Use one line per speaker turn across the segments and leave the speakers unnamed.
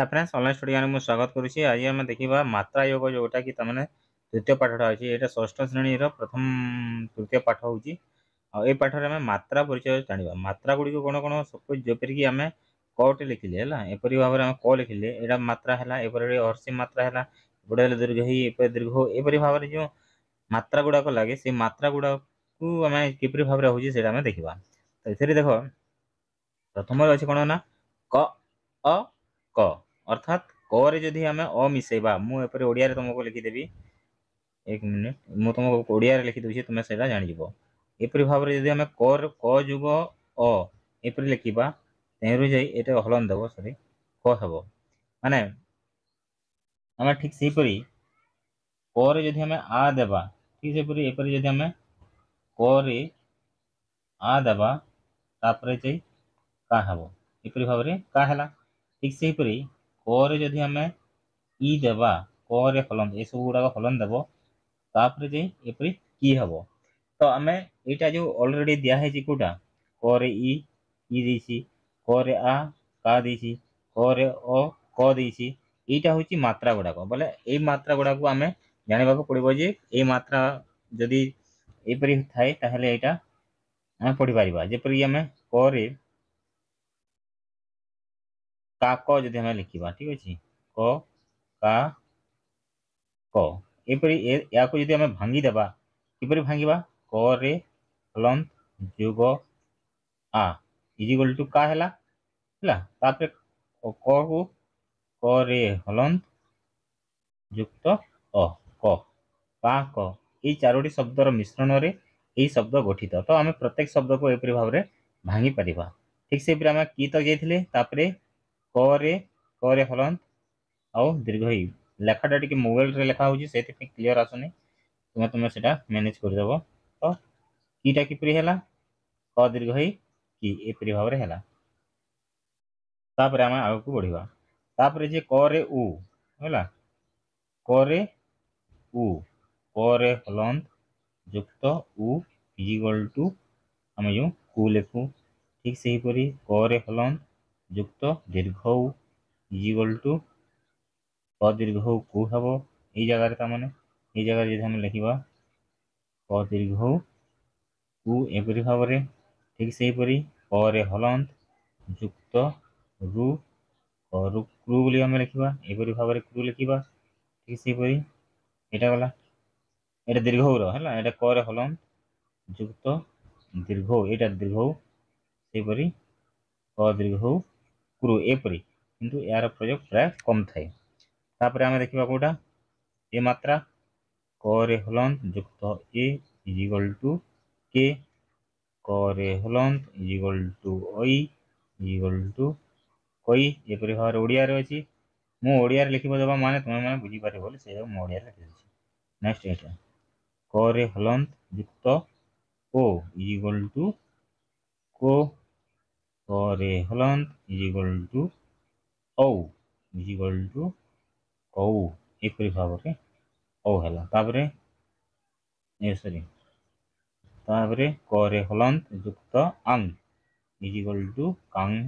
हाँ फ्रेंड्स अनल स्टूडियो मुझे स्वागत करुच्ची आज आम देखा मात्रा योग जोटा कि तमें द्वितीय पाठ अच्छे यहाँ ष्ठ श्रेणी प्रथम तृतीय पाठ हो पाठ में आम मात्रा परिचय जाना मात्रा गुड़ी कौन कौन सपोज जोपर आम कटे लिखिले है भाव में क लिखिले ये मात्रा है अर्सी मात्रा है दीर्घ ही दीर्घ हो यह भाव में जो मात्रा गुड़ाक लगे से मात्रा गुड़ाक आम किपर भाव में होता आम देखा तो ये देख प्रथम अच्छे कौन ना क अ क अर्थात क रे जदि आम अमिशेबा मुझे ओडिया तुमको लिखिदेवी एक मिनिट मु तुमको ओडिया लिखिदे तुम्हें से जानव यहपरी भाव में जब आम क युग अपरि लिखा तेरु जाए ये हलन देव सरी क हेब मान आम ठीक से हीपरी क रे जदि आम आ देवा ठीक से आम क रे आ देवा जाए का हेब यपरी भाव में का ठीक से हीपरी ପରେ ଯଦି ଆମେ ଇ ଦେବା କରେ ଫଲନ୍ ଏସବୁ ଗୁଡ଼ାକ ଫଲନ୍ ଦେବ ତାପରେ ଯାଇ ଏପରି କି ହେବ ତ ଆମେ ଏଇଟା ଯେଉଁ ଅଲରେଡ଼ି ଦିଆହେଇଛି କେଉଁଟା କରେ ଇ ଇ ଦେଇଛି କରେ ଆ କା ଦେଇଛି କରେ ଅ କ ଦେଇଛି ଏଇଟା ହେଉଛି ମାତ୍ରା ଗୁଡ଼ାକ ବୋଲେ ଏଇ ମାତ୍ରା ଗୁଡ଼ାକୁ ଆମେ ଜାଣିବାକୁ ପଡ଼ିବ ଯେ ଏଇ ମାତ୍ରା ଯଦି ଏହିପରି ଥାଏ ତାହେଲେ ଏଇଟା ଆମେ ପଢ଼ିପାରିବା ଯେପରିକି ଆମେ କରେ କାକ ଯଦି ଆମେ ଲେଖିବା ଠିକ୍ ଅଛି କ କା କ ଏପରି ଏହାକୁ ଯଦି ଆମେ ଭାଙ୍ଗିଦେବା କିପରି ଭାଙ୍ଗିବା କରେ ହଲନ୍ତ ଯୁଗ ଆ ଇଜିଗୋଲ ଟୁ କା ହେଲା ହେଲା ତାପରେ କକୁ କରେ ହଲନ୍ତ ଯୁକ୍ତ ଅ କ କା କ ଏଇ ଚାରୋଟି ଶବ୍ଦର ମିଶ୍ରଣରେ ଏହି ଶବ୍ଦ ଗଠିତ ତ ଆମେ ପ୍ରତ୍ୟେକ ଶବ୍ଦକୁ ଏପରି ଭାବରେ ଭାଙ୍ଗିପାରିବା ଠିକ୍ ସେହିପରି ଆମେ କି ତକ ଯାଇଥିଲେ ତାପରେ क रे आउ दीर्घ ही लेखाटा टी मोबाइल लिखा लेखा से क्लीयर आसुनि तुम तुम से मैनेज करदेव तो किटा किपरी है दीर्घ ही कि यहपर भाव आम आग को बढ़िया तापर जी क रे उ है टू आम जो उ लेखु ठीक से हीपरी क युक्त दीर्घ इजिक्वल टू अदीर्घ को हम जगार तम मैंने ये जगह जो आम लिखा अदीर्घ दीर्घ कु भाव में ठीक से हीपरी हलंत युक्त रु रु क्रु बोली आम लिखा एपरी भाव में क्रु लिखा ठीक से हीपरी यहाँ गला
ये दीर्घ है
करे हलंत युक्त दीर्घ यहाँ से हीपरी अदीर्घ ସ୍କ୍ରୁ ଏପରି କିନ୍ତୁ ଏହାର ପ୍ରୟୋଗ ପ୍ରାୟ କମ୍ ଥାଏ ତାପରେ ଆମେ ଦେଖିବା କେଉଁଟା ଏ ମାତ୍ରା କରେ ହଲନ୍ତ ଯୁକ୍ତ ଏ ଇଜିଗଲ ଟୁ କେ କରେ ହଲନ୍ତ ଇଜିଗଲ ଟୁ ଐ ଇଜିଗଲ ଟୁ କଇ ଏପରି ଭାବରେ ଓଡ଼ିଆରେ ଅଛି ମୁଁ ଓଡ଼ିଆରେ ଲେଖିବ ଦେବା ମାନେ ତୁମେମାନେ ବୁଝିପାରିବ ବୋଲି ସେଇଟାକୁ ମୁଁ ଓଡ଼ିଆରେ ଲେଖିଦେଇଛି ନେକ୍ସଟ ଏଇଟା କରେ ହଲନ୍ତ ଯୁକ୍ତ ଓ ଇଜିଗଲ ଟୁ କୋ করে হলন্ত ইজ ইকুয়াল টু অউ ইজ ইকুଆଲ টୁ କଉ ଏପରି ଭାବରେ ଅଉ ହେଲା ତାପରେ ସରି ତାପରେ କରେ ହଲନ୍ତ ଯୁକ୍ତ ଆଙ୍ଗ ଇଜ ଇକ୍ୱାଲ ଟୁ କାଙ୍ଗ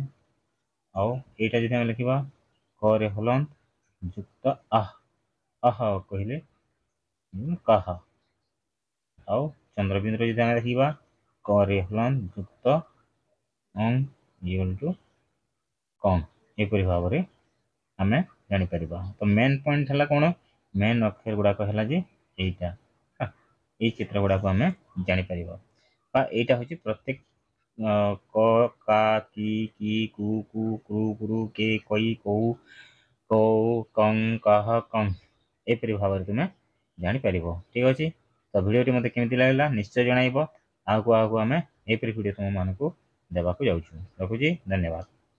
ଆଉ ଏଇଟା ଯଦି ଆମେ ଲେଖିବା କରେ ହଲନ୍ତ ଯୁକ୍ତ ଆହ ଆହ କହିଲେ କାହ ଆଉ ଚନ୍ଦ୍ରବିନ୍ଦୁର ଯଦି ଆମେ ଲେଖିବା କରେ ହଲନ୍ତ ଯୁକ୍ତ ଅଙ୍ଗ इक्वल टू कौन यहपर भाव आम जानपर तो मेन पॉइंट है कौन मेन अक्षर गुड़ाक है हाँ, चित्र गुड़ाक आम जापर यहाँ हूँ प्रत्येक क का की की कु कु क्रु क्रु के कई कौ कौ कह कपर भाव तुम्हें जापर ठीक अच्छे तो भिडटे मतलब केमी लगेगा निश्चय जन आगे आगे आम यहपर भिड तुम मानक જવાબ આપી જાઉં છું લખુજી ધન્યવાદ